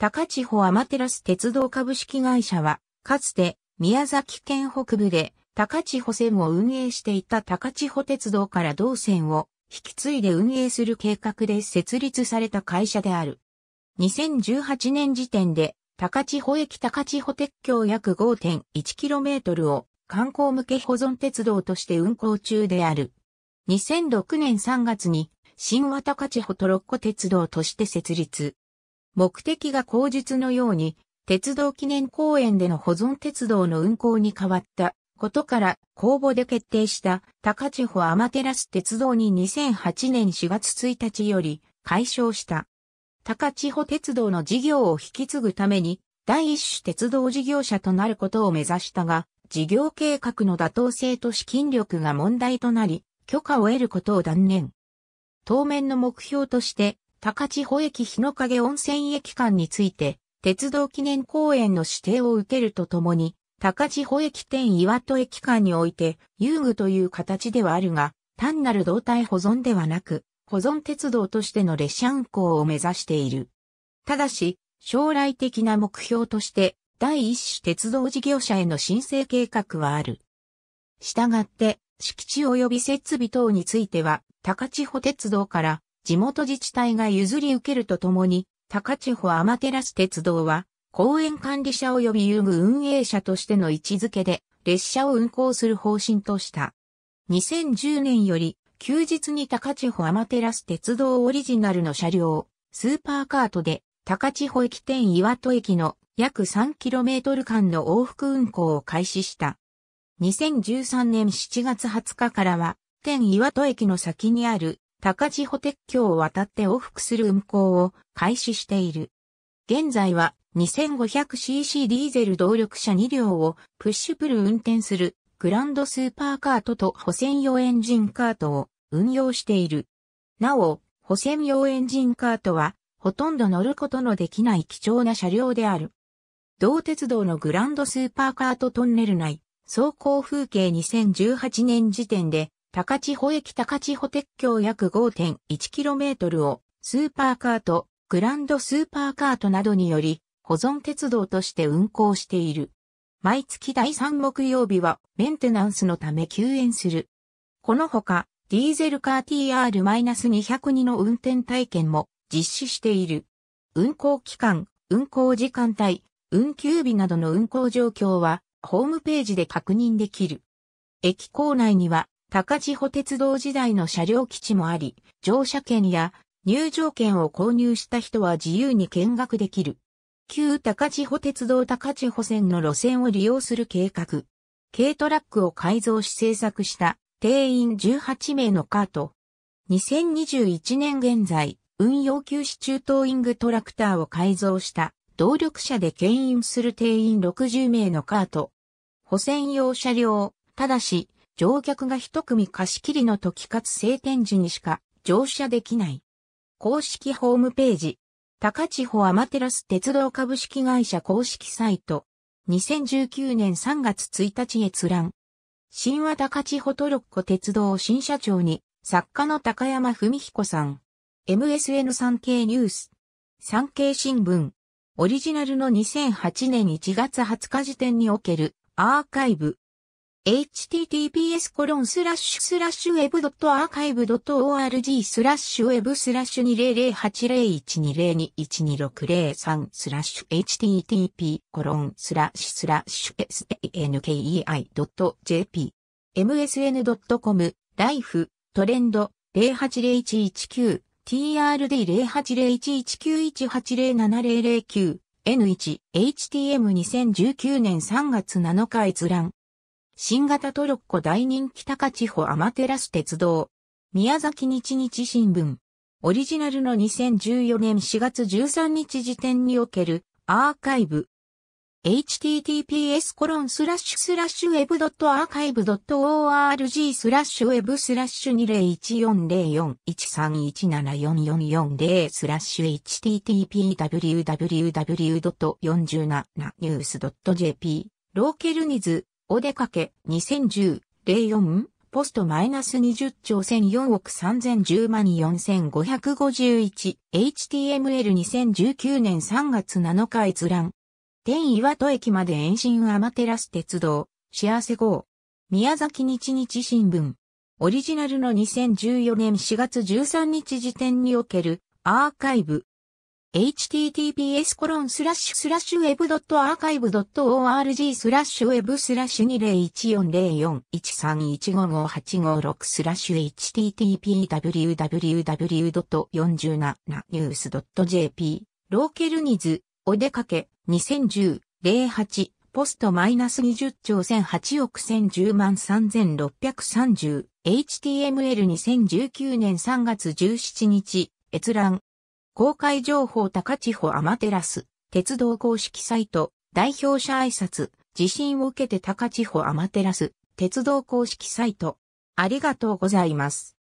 高千穂アマテラス鉄道株式会社は、かつて宮崎県北部で高千穂線を運営していた高千穂鉄道から同線を引き継いで運営する計画で設立された会社である。2018年時点で高千穂駅高千穂鉄橋約 5.1km を観光向け保存鉄道として運行中である。2006年3月に新和高千穂トロッコ鉄道として設立。目的が口述のように、鉄道記念公園での保存鉄道の運行に変わったことから公募で決定した高千穂アマテラス鉄道に2008年4月1日より解消した。高千穂鉄道の事業を引き継ぐために第一種鉄道事業者となることを目指したが、事業計画の妥当性と資金力が問題となり、許可を得ることを断念。当面の目標として、高千穂駅日の影温泉駅間について、鉄道記念公園の指定を受けるとともに、高千穂駅店岩戸駅間において、遊具という形ではあるが、単なる動体保存ではなく、保存鉄道としての列車運行を目指している。ただし、将来的な目標として、第一種鉄道事業者への申請計画はある。したがって、敷地及び設備等については、高千穂鉄道から地元自治体が譲り受けるとともに、高千穂アマテラス鉄道は、公園管理者及び遊具運営者としての位置づけで、列車を運行する方針とした。2010年より、休日に高千穂アマテラス鉄道オリジナルの車両、スーパーカートで、高千穂駅店岩戸駅の約 3km 間の往復運行を開始した。2013年7月20日からは、天岩戸駅の先にある高千穂鉄橋を渡って往復する運行を開始している。現在は 2500cc ディーゼル動力車2両をプッシュプル運転するグランドスーパーカートと補選用エンジンカートを運用している。なお、補選用エンジンカートはほとんど乗ることのできない貴重な車両である。同鉄道のグランドスーパーカートトンネル内、走行風景2018年時点で高千穂駅高千穂鉄橋約 5.1km をスーパーカート、グランドスーパーカートなどにより保存鉄道として運行している。毎月第3木曜日はメンテナンスのため休園する。このほか、ディーゼルカー TR-202 の運転体験も実施している。運行期間、運行時間帯、運休日などの運行状況はホームページで確認できる。駅構内には高千穂鉄道時代の車両基地もあり、乗車券や入場券を購入した人は自由に見学できる。旧高千穂鉄道高千穂線の路線を利用する計画。軽トラックを改造し製作した定員18名のカート。2021年現在、運用休止中トーイングトラクターを改造した動力車で牽引する定員60名のカート。保線用車両、ただし、乗客が一組貸し切りの時かつ晴天時にしか乗車できない。公式ホームページ。高千穂アマテラス鉄道株式会社公式サイト。2019年3月1日閲覧。神話高千穂トロッコ鉄道新社長に作家の高山文彦さん。MSN 産経ニュース。産経新聞。オリジナルの2008年1月20日時点におけるアーカイブ。https コロンスラッシュスラッシュウェブドットアーカイブ org スラッシュウェブスラッシュ20080120212603スラッシュ http コロンスラッシュスラッシュ sankei jp msn.com ライフトレンド 080119trd 08011918070009 N1 HTM2019 年3月7日閲覧新型トロッコ大人気高地方アマテラス鉄道。宮崎日日新聞。オリジナルの2014年4月13日時点におけるアーカイブ。https コロンスラッシュスラッシュウェブドットアーカイ org スラッシュ w ェブスラッシュ201413174440スラッシュ http www.47news.jp ローケルニズお出かけ2010、04、ポストマイナス20兆1004億3010万4551、HTML2019 年3月7日閲覧。天岩戸駅まで延伸アマテラス鉄道、幸せ号。宮崎日日新聞。オリジナルの2014年4月13日時点におけるアーカイブ。https コロンスラッシュスラッシュ web.archive.org スラッシュウェブスラッシュ20140413155856スラッシュ http://www.47news.jp ローケルニズお出かけ2010-08ポストマイナス20兆1008億1010万3630 HTML2019 年3月17日閲覧公開情報高千穂アマテラス、鉄道公式サイト、代表者挨拶、地震を受けて高千穂アマテラス、鉄道公式サイト。ありがとうございます。